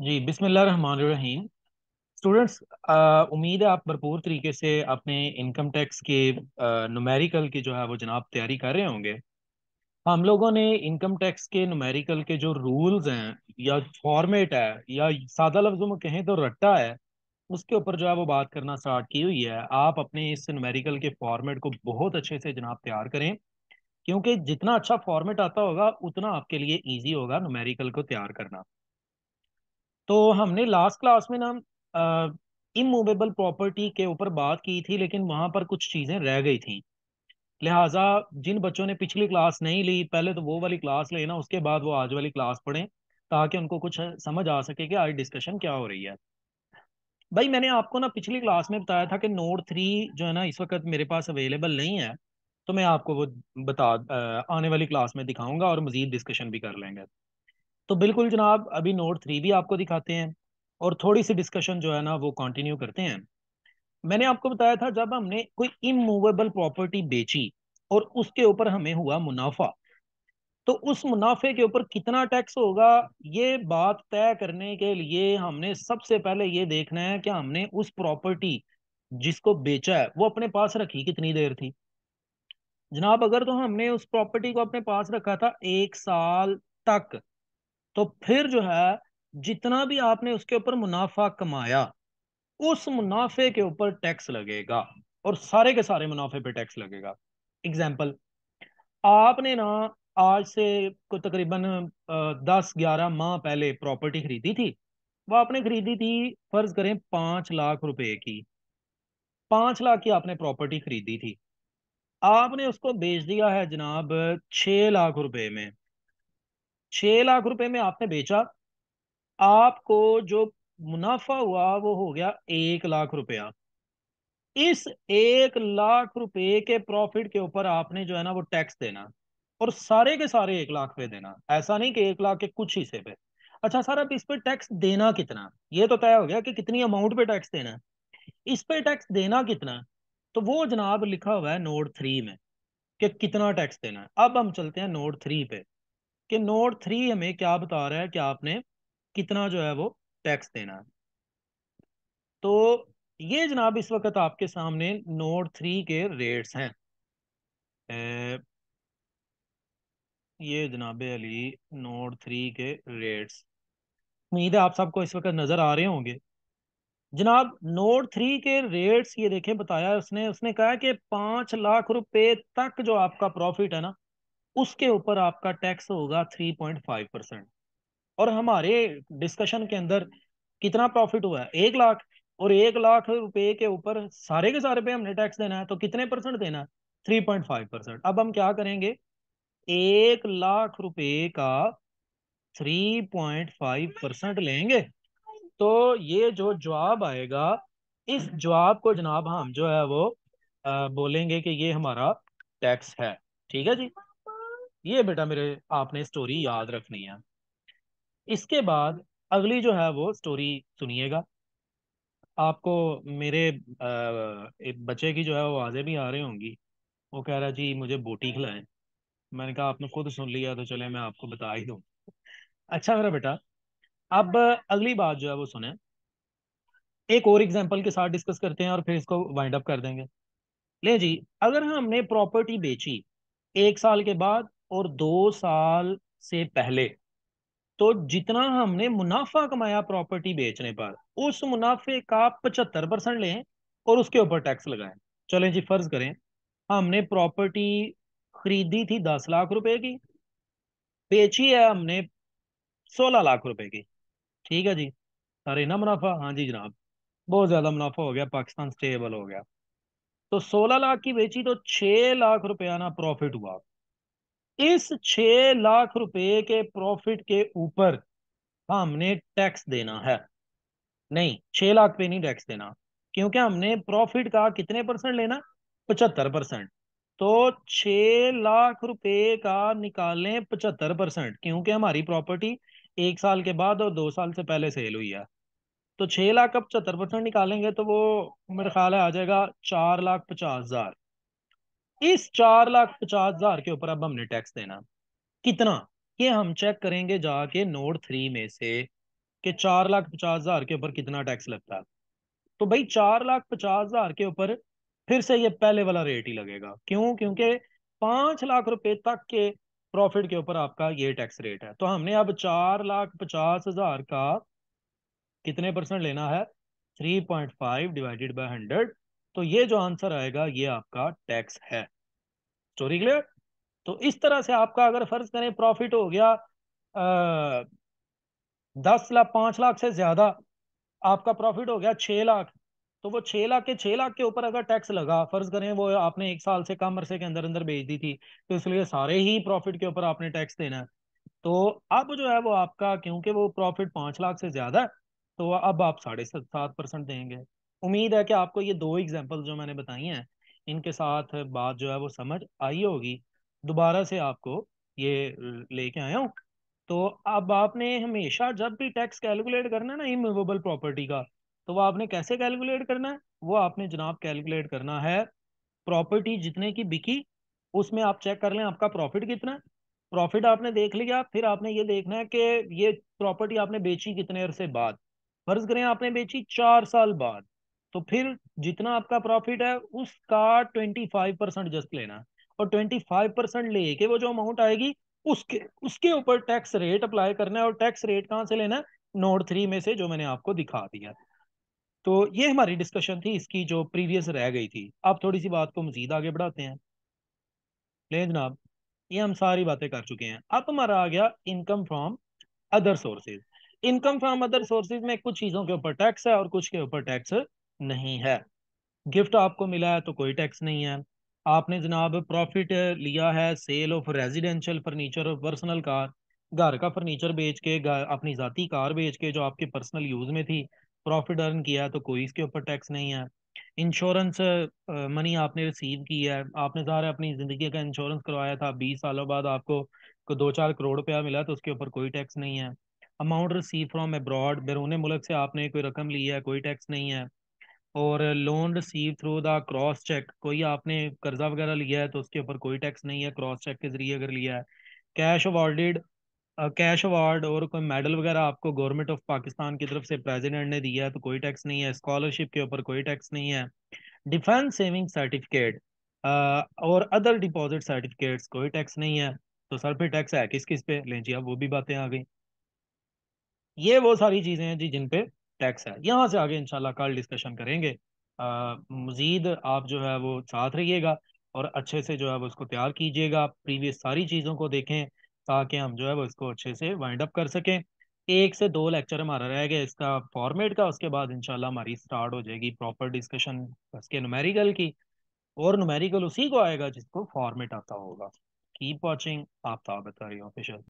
जी रहीम students उम्मीद है आप भरपूर तरीके से अपने इनकम टैक्स के नुमेरिकल की जो है वो जनाब तैयारी कर रहे होंगे हम लोगों ने इनकम टैक्स के नुमेरिकल के जो रूल्स हैं या फॉर्मेट है या सादा लफ्ज़ों में कहें तो रट्टा है उसके ऊपर जो है वो बात करना स्टार्ट की हुई है आप अपने इस नुमेरिकल के फॉर्मेट को बहुत अच्छे से जनाब तैयार करें क्योंकि जितना अच्छा फॉर्मेट आता होगा उतना आपके लिए ईजी होगा नुमेरिकल को तैयार करना तो हमने लास्ट क्लास में ना इमूवेबल प्रॉपर्टी के ऊपर बात की थी लेकिन वहां पर कुछ चीजें रह गई थी लिहाजा जिन बच्चों ने पिछली क्लास नहीं ली पहले तो वो वाली क्लास लेना उसके बाद वो आज वाली क्लास पढ़ें ताकि उनको कुछ समझ आ सके कि आज डिस्कशन क्या हो रही है भाई मैंने आपको ना पिछली क्लास में बताया था कि नोट थ्री जो है ना इस वक्त मेरे पास अवेलेबल नहीं है तो मैं आपको वो बता आने वाली क्लास में दिखाऊंगा और मजीद डिस्कशन भी कर लेंगे तो बिल्कुल जनाब अभी नोट थ्री भी आपको दिखाते हैं और थोड़ी सी डिस्कशन जो है ना वो कंटिन्यू करते हैं मैंने आपको बताया था जब हमने कोई इमूवेबल प्रॉपर्टी बेची और उसके ऊपर हमें हुआ मुनाफा तो उस मुनाफे के ऊपर कितना टैक्स होगा ये बात तय करने के लिए हमने सबसे पहले ये देखना है कि हमने उस प्रॉपर्टी जिसको बेचा है वो अपने पास रखी कितनी देर थी जनाब अगर तो हमने उस प्रॉपर्टी को अपने पास रखा था एक साल तक तो फिर जो है जितना भी आपने उसके ऊपर मुनाफा कमाया उस मुनाफे के ऊपर टैक्स लगेगा और सारे के सारे मुनाफे पे टैक्स लगेगा एग्जाम्पल आपने ना आज से को तकरीबन दस ग्यारह माह पहले प्रॉपर्टी खरीदी थी वो आपने खरीदी थी फर्ज करें पांच लाख रुपए की पांच लाख की आपने प्रॉपर्टी खरीदी थी आपने उसको बेच दिया है जनाब छह लाख रुपए में छह लाख रुपए में आपने बेचा आपको जो मुनाफा हुआ वो हो गया एक लाख रुपया इस एक लाख रुपए के प्रॉफिट के ऊपर आपने जो है ना वो टैक्स देना और सारे के सारे एक लाख पे देना ऐसा नहीं कि एक लाख के कुछ हिस्से पे अच्छा सर अब इस पे टैक्स देना कितना ये तो तय हो गया कि कितनी अमाउंट पे टैक्स देना है इस पे टैक्स देना कितना तो वो जनाब लिखा हुआ है नोट थ्री में कि कितना टैक्स देना है अब हम चलते हैं नोट थ्री पे कि नोट थ्री हमें क्या बता रहा है कि आपने कितना जो है वो टैक्स देना है तो ये जनाब इस वक्त आपके सामने नोट थ्री के रेट्स हैं ए, ये जनाब अली नोट थ्री के रेट्स उम्मीद है आप सबको इस वक्त नज़र आ रहे होंगे जनाब नोट थ्री के रेट्स ये देखें बताया उसने उसने कहा कि पांच लाख रुपए तक जो आपका प्रॉफिट है ना उसके ऊपर आपका टैक्स होगा थ्री पॉइंट फाइव परसेंट और हमारे डिस्कशन के अंदर कितना प्रॉफिट हुआ है एक लाख और एक लाख रुपए के ऊपर सारे के सारे पे हमने टैक्स देना है तो कितने परसेंट देना थ्री पॉइंट फाइव परसेंट अब हम क्या करेंगे एक लाख रुपए का थ्री पॉइंट फाइव परसेंट लेंगे तो ये जो जवाब आएगा इस जवाब को जनाब हम जो है वो आ, बोलेंगे कि ये हमारा टैक्स है ठीक है जी ये बेटा मेरे आपने स्टोरी याद रखनी है इसके बाद अगली जो है वो स्टोरी सुनिएगा आपको मेरे एक बच्चे की जो है वो आवाज़ें भी आ रही होंगी वो कह रहा जी मुझे बोटी खिलाएं मैंने कहा आपने खुद सुन लिया तो चले मैं आपको बता ही दूँ अच्छा मेरा बेटा अब अगली बात जो है वो सुने एक और एग्जाम्पल के साथ डिस्कस करते हैं और फिर इसको वाइंड अप कर देंगे ले जी अगर हमने प्रॉपर्टी बेची एक साल के बाद और दो साल से पहले तो जितना हमने मुनाफा कमाया प्रॉपर्टी बेचने पर उस मुनाफे का पचहत्तर परसेंट लें और उसके ऊपर टैक्स लगाएं चलें जी फर्ज करें हमने प्रॉपर्टी खरीदी थी दस लाख रुपए की बेची है हमने सोलह लाख रुपए की ठीक है जी अरे ना मुनाफा हाँ जी जनाब बहुत ज्यादा मुनाफा हो गया पाकिस्तान स्टेबल हो गया तो सोलह लाख की बेची तो छह लाख रुपया ना प्रॉफिट हुआ इस छ लाख रुपए के प्रॉफिट के ऊपर हमने टैक्स देना है नहीं छ लाख पे नहीं टैक्स देना क्योंकि हमने प्रॉफिट का कितने परसेंट लेना पचहत्तर परसेंट तो छ लाख रुपए का निकालें पचहत्तर परसेंट क्योंकि हमारी प्रॉपर्टी एक साल के बाद और दो साल से पहले सेल हुई है तो छह लाख का पचहत्तर परसेंट निकालेंगे तो वो मेरे ख्याल है आ जाएगा चार लाख पचास हजार इस चार लाख पचास हजार के ऊपर अब हमने टैक्स देना कितना ये हम चेक करेंगे जाके नोट थ्री में से कि चार लाख पचास हजार के ऊपर कितना टैक्स लगता तो भाई चार लाख पचास हजार के ऊपर फिर से ये पहले वाला रेट ही लगेगा क्यों क्योंकि पांच लाख रुपए तक के प्रॉफिट के ऊपर आपका ये टैक्स रेट है तो हमने अब चार लाख पचास हजार का कितने परसेंट लेना है three point five divided by hundred तो ये जो आंसर आएगा ये आपका टैक्स है स्टोरी क्लियर तो इस तरह से आपका अगर फर्ज करें प्रॉफिट हो गया दस लाख पांच लाख से ज्यादा आपका प्रॉफिट हो गया छह लाख तो वो छह लाख के छह लाख के ऊपर अगर टैक्स लगा फर्ज करें वो आपने एक साल से कम अरसे के अंदर अंदर भेज दी थी तो इसलिए सारे ही प्रॉफिट के ऊपर आपने टैक्स देना है तो अब जो है वो आपका क्योंकि वो प्रॉफिट पांच लाख से ज्यादा है तो अब आप साढ़े सात परसेंट देंगे उम्मीद है कि आपको ये दो एग्जाम्पल जो मैंने बताई हैं इनके साथ बात जो है वो समझ आई होगी दोबारा से आपको ये लेके आया हूँ तो अब आपने हमेशा जब भी टैक्स कैलकुलेट करना है ना इमूवेबल प्रॉपर्टी का तो वो आपने कैसे कैलकुलेट करना है वो आपने जनाब कैलकुलेट करना है प्रॉपर्टी जितने की बिकी उसमें आप चेक कर लें आपका प्रॉफिट कितना है प्रॉफिट आपने देख लिया फिर आपने ये देखना है कि ये प्रॉपर्टी आपने बेची कितने अरसे बाद फर्ज करें आपने बेची चार साल बाद तो फिर जितना आपका प्रॉफिट है उसका ट्वेंटी फाइव परसेंट जस्ट लेना और ट्वेंटी फाइव परसेंट लेके वो जो अमाउंट आएगी उसके उसके ऊपर टैक्स रेट अप्लाई करना है और टैक्स रेट कहाँ से लेना है नोट थ्री में से जो मैंने आपको दिखा दिया तो ये हमारी डिस्कशन थी इसकी जो प्रीवियस रह गई थी आप थोड़ी सी बात को मजीद आगे बढ़ाते हैं ले जनाब ये हम सारी बातें कर चुके हैं अब हमारा आ गया income from other sources income from other sources में कुछ चीज़ों के ऊपर टैक्स है और कुछ के ऊपर टैक्स नहीं है गिफ्ट आपको मिला है तो कोई टैक्स नहीं है आपने जनाब प्रॉफिट लिया है सेल ऑफ रेजिडेंशियल फर्नीचर और पर्सनल कार घर का फर्नीचर बेच के अपनी ज़ाती कार बेच के जो आपके पर्सनल यूज़ में थी प्रॉफिट अर्न किया तो कोई इसके ऊपर टैक्स नहीं है इंश्योरेंस मनी आपने रिसीव की है आपने जहा अपनी ज़िंदगी का इंश्योरेंस करवाया था बीस सालों बाद आपको दो चार करोड़ रुपया मिला तो उसके ऊपर कोई टैक्स नहीं है अमाउंट रिसीव फ्रॉम अब्रॉड बैरून मुल्क से आपने कोई रकम ली है कोई टैक्स नहीं है और loan receive through the cross cheque कोई आपने कर्जा वगैरह लिया है तो उसके ऊपर कोई टैक्स नहीं है क्रॉस चेक के जरिए अगर लिया है कैश अवार्डेड कैश अवार्ड और कोई मेडल वगैरह आपको गवर्नमेंट ऑफ पाकिस्तान की तरफ से प्रेजिडेंट ने दिया है तो कोई टैक्स नहीं है स्कॉलरशिप के ऊपर कोई टैक्स नहीं है डिफेंस सेविंग सर्टिफिकेट और अदर डिपॉजिट सर्टिफिकेट्स कोई टैक्स नहीं है तो सर फिर टैक्स है किस किस पे लें जी अब वो भी बातें आ गई ये वो सारी चीज़ें हैं जी जिन पे टैक्स है यहाँ से आगे इंशाल्लाह कल डिस्कशन करेंगे मजीद आप जो है वो साथ रहिएगा और अच्छे से जो है वो इसको तैयार कीजिएगा प्रीवियस सारी चीज़ों को देखें ताकि हम जो है वो इसको अच्छे से वाइंड अप कर सकें एक से दो लेक्चर हमारा रह गया इसका फॉर्मेट का उसके बाद इंशाल्लाह हमारी स्टार्ट हो जाएगी प्रॉपर डिस्कशन इसके नुमेरिकल की और नुमेरिकल उसी को आएगा जिसको फॉर्मेट आता होगा कीप वॉचिंग आप ताबत ऑफिशियल